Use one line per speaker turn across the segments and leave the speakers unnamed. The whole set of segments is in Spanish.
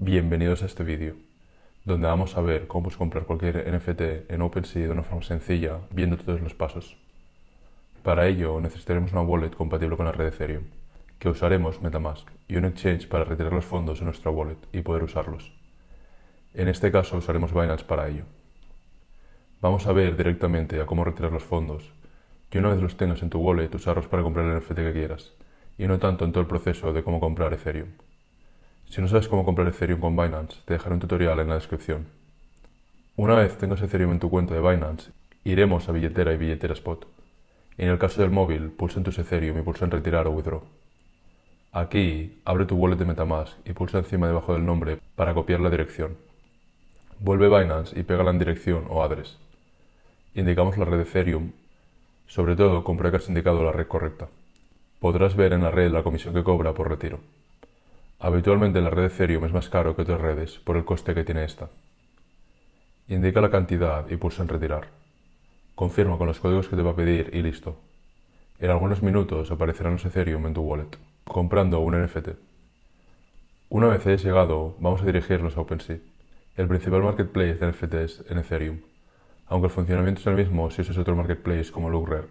Bienvenidos a este vídeo, donde vamos a ver cómo puedes comprar cualquier NFT en OpenSea de una forma sencilla, viendo todos los pasos. Para ello necesitaremos una wallet compatible con la red Ethereum, que usaremos Metamask y un exchange para retirar los fondos de nuestra wallet y poder usarlos. En este caso usaremos Binance para ello. Vamos a ver directamente a cómo retirar los fondos que una vez los tengas en tu wallet usarlos para comprar el NFT que quieras, y no tanto en todo el proceso de cómo comprar Ethereum. Si no sabes cómo comprar Ethereum con Binance, te dejaré un tutorial en la descripción. Una vez tengas Ethereum en tu cuenta de Binance, iremos a billetera y billetera spot. En el caso del móvil, pulsa en tus Ethereum y pulsa en retirar o withdraw. Aquí, abre tu wallet de Metamask y pulsa encima debajo del nombre para copiar la dirección. Vuelve Binance y pégala en dirección o address. Indicamos la red Ethereum, sobre todo comprueba que has indicado la red correcta. Podrás ver en la red la comisión que cobra por retiro. Habitualmente la red Ethereum es más caro que otras redes por el coste que tiene esta. Indica la cantidad y pulsa en retirar. Confirma con los códigos que te va a pedir y listo. En algunos minutos aparecerán los Ethereum en tu wallet, comprando un NFT. Una vez hayas llegado, vamos a dirigirnos a OpenSea, el principal marketplace de NFTs en Ethereum, aunque el funcionamiento es el mismo si usas otro marketplace como LookRare.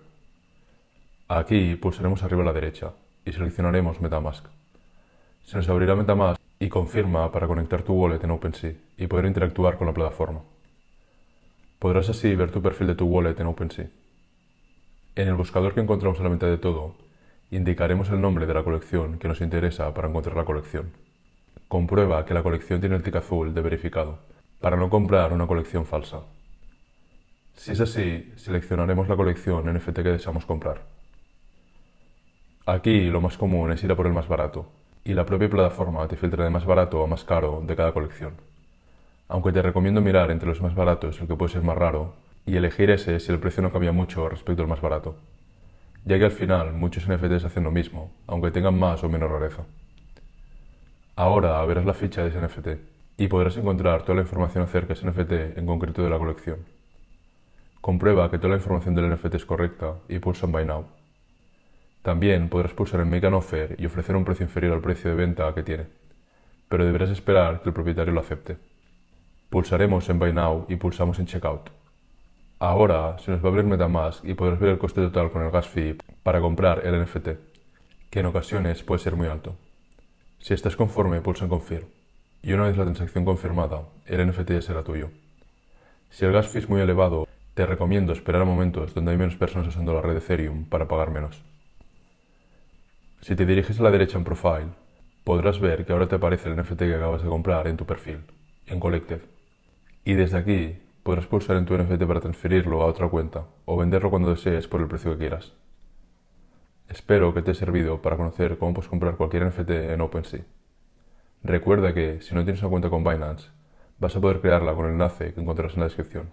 Aquí pulsaremos arriba a la derecha y seleccionaremos Metamask se nos abrirá MetaMask y confirma para conectar tu wallet en OpenSea y poder interactuar con la plataforma. Podrás así ver tu perfil de tu wallet en OpenSea. En el buscador que encontramos a la mitad de todo, indicaremos el nombre de la colección que nos interesa para encontrar la colección. Comprueba que la colección tiene el tick azul de verificado, para no comprar una colección falsa. Si es así, seleccionaremos la colección NFT que deseamos comprar. Aquí lo más común es ir a por el más barato, y la propia plataforma te filtra de más barato o más caro de cada colección. Aunque te recomiendo mirar entre los más baratos el que puede ser más raro y elegir ese si el precio no cambia mucho respecto al más barato, ya que al final muchos NFTs hacen lo mismo, aunque tengan más o menos rareza. Ahora verás la ficha de ese NFT y podrás encontrar toda la información acerca de ese NFT en concreto de la colección. Comprueba que toda la información del NFT es correcta y pulsa en Buy Now. También podrás pulsar en Make an Offer y ofrecer un precio inferior al precio de venta que tiene, pero deberás esperar que el propietario lo acepte. Pulsaremos en Buy Now y pulsamos en Checkout. Ahora se nos va a abrir Metamask y podrás ver el coste total con el gas fee para comprar el NFT, que en ocasiones puede ser muy alto. Si estás conforme, pulsa en Confirm. Y una vez la transacción confirmada, el NFT será tuyo. Si el gas fee es muy elevado, te recomiendo esperar a momentos donde hay menos personas usando la red Ethereum para pagar menos. Si te diriges a la derecha en Profile, podrás ver que ahora te aparece el NFT que acabas de comprar en tu perfil, en Collected. Y desde aquí podrás pulsar en tu NFT para transferirlo a otra cuenta o venderlo cuando desees por el precio que quieras. Espero que te haya servido para conocer cómo puedes comprar cualquier NFT en OpenSea. Recuerda que si no tienes una cuenta con Binance, vas a poder crearla con el enlace que encontrarás en la descripción.